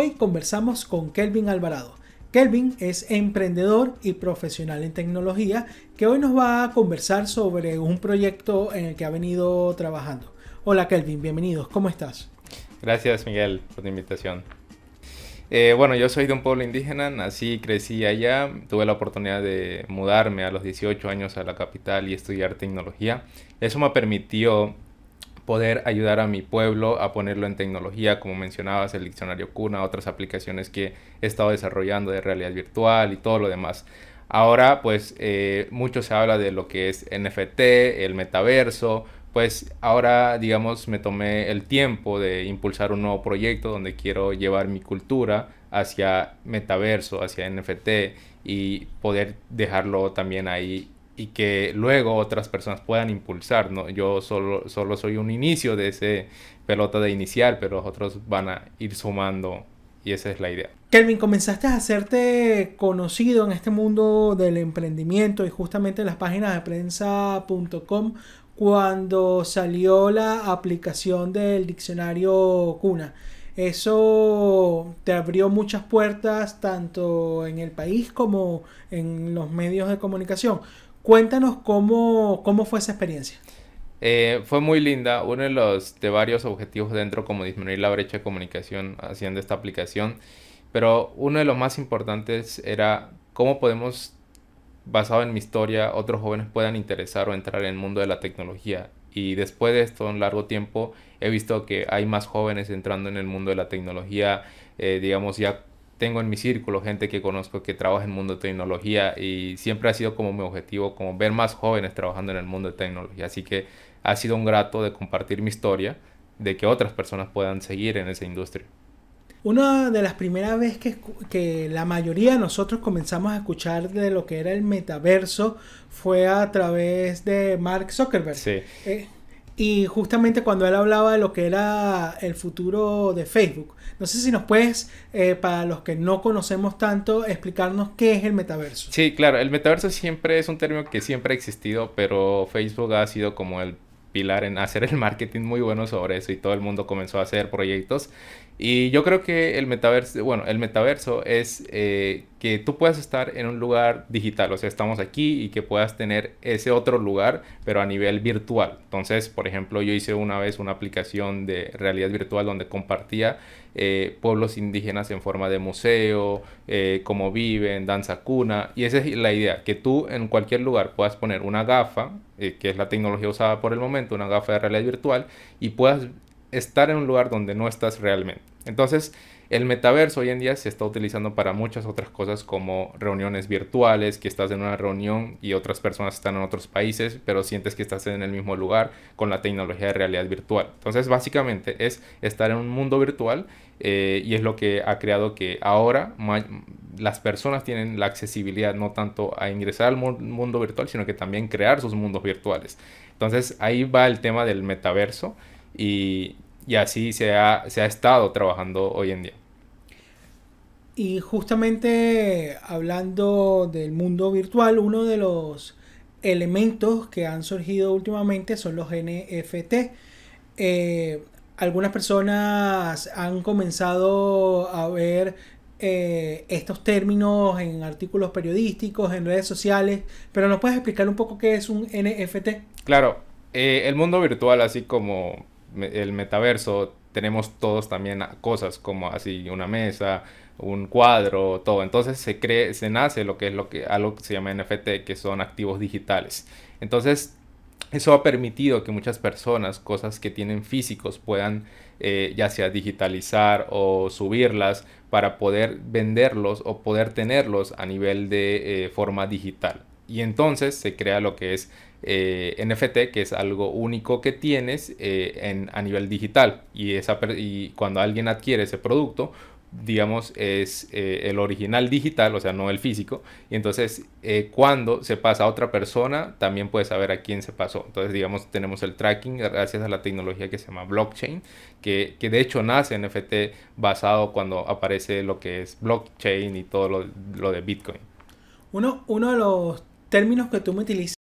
Hoy conversamos con Kelvin Alvarado. Kelvin es emprendedor y profesional en tecnología que hoy nos va a conversar sobre un proyecto en el que ha venido trabajando. Hola Kelvin, bienvenidos, ¿cómo estás? Gracias Miguel por la invitación. Eh, bueno, yo soy de un pueblo indígena, nací crecí allá, tuve la oportunidad de mudarme a los 18 años a la capital y estudiar tecnología. Eso me permitió poder ayudar a mi pueblo a ponerlo en tecnología, como mencionabas, el diccionario Cuna, otras aplicaciones que he estado desarrollando de realidad virtual y todo lo demás. Ahora, pues, eh, mucho se habla de lo que es NFT, el metaverso. Pues ahora, digamos, me tomé el tiempo de impulsar un nuevo proyecto donde quiero llevar mi cultura hacia metaverso, hacia NFT y poder dejarlo también ahí y que luego otras personas puedan impulsar. ¿no? Yo solo, solo soy un inicio de ese pelota de iniciar, pero otros van a ir sumando y esa es la idea. Kelvin, comenzaste a hacerte conocido en este mundo del emprendimiento y justamente en las páginas de prensa.com cuando salió la aplicación del diccionario Cuna. Eso te abrió muchas puertas tanto en el país como en los medios de comunicación. Cuéntanos cómo, fue esa experiencia. Eh, fue muy linda. Uno de los de varios objetivos dentro, como disminuir la brecha de comunicación haciendo esta aplicación. Pero uno de los más importantes era cómo podemos, basado en mi historia, otros jóvenes puedan interesar o entrar en el mundo de la tecnología. Y después de esto, un largo tiempo, he visto que hay más jóvenes entrando en el mundo de la tecnología, eh, digamos, ya tengo en mi círculo gente que conozco que trabaja en el mundo de tecnología y siempre ha sido como mi objetivo como ver más jóvenes trabajando en el mundo de tecnología. Así que ha sido un grato de compartir mi historia, de que otras personas puedan seguir en esa industria. Una de las primeras veces que, la mayoría de nosotros comenzamos a escuchar de lo que era el metaverso fue a través de Mark Zuckerberg. Sí. Eh, y justamente cuando él hablaba de lo que era el futuro de Facebook. No sé si nos puedes, eh, para los que no conocemos tanto, explicarnos qué es el metaverso. Sí, claro, el metaverso siempre es un término que siempre ha existido, pero Facebook ha sido como el pilar en hacer el marketing muy bueno sobre eso y todo el mundo comenzó a hacer proyectos y yo creo que el metaverso, bueno, el metaverso es eh, que tú puedas estar en un lugar digital, o sea, estamos aquí y que puedas tener ese otro lugar, pero a nivel virtual. Entonces, por ejemplo, yo hice una vez una aplicación de realidad virtual donde compartía eh, pueblos indígenas en forma de museo, eh, cómo viven, danza cuna, y esa es la idea, que tú en cualquier lugar puedas poner una gafa, que es la tecnología usada por el momento, una gafa de realidad virtual, y puedas estar en un lugar donde no estás realmente. Entonces, el metaverso hoy en día se está utilizando para muchas otras cosas como reuniones virtuales, que estás en una reunión y otras personas están en otros países, pero sientes que estás en el mismo lugar con la tecnología de realidad virtual. Entonces básicamente es estar en un mundo virtual eh, y es lo que ha creado que ahora las personas tienen la accesibilidad no tanto a ingresar al mundo virtual, sino que también crear sus mundos virtuales. Entonces ahí va el tema del metaverso. Y, así se ha, estado trabajando hoy en día. Y justamente hablando del mundo virtual, uno de los elementos que han surgido últimamente son los NFT. Eh, algunas personas han comenzado a ver eh, estos términos en artículos periodísticos, en redes sociales, pero ¿nos puedes explicar un poco qué es un NFT? Claro, eh, el mundo virtual, así como el metaverso tenemos todos también cosas como así una mesa, un cuadro, todo. Entonces se cree, se nace lo que es lo que algo que se llama NFT, que son activos digitales. Entonces eso ha permitido que muchas personas, cosas que tienen físicos, puedan eh, ya sea digitalizar o subirlas para poder venderlos o poder tenerlos a nivel de eh, forma digital. Y entonces se crea lo que es eh, NFT, que es algo único que tienes eh, en, a nivel digital. Y, esa, cuando alguien adquiere ese producto, digamos, es eh, el original digital, o sea, no el físico. Y entonces, cuando se pasa a otra persona, también puedes saber a quién se pasó. Entonces, digamos, tenemos el tracking gracias a la tecnología que se llama blockchain, que, de hecho nace NFT basado cuando aparece lo que es blockchain y todo lo, de Bitcoin. Uno, uno de los términos que tú me utilizas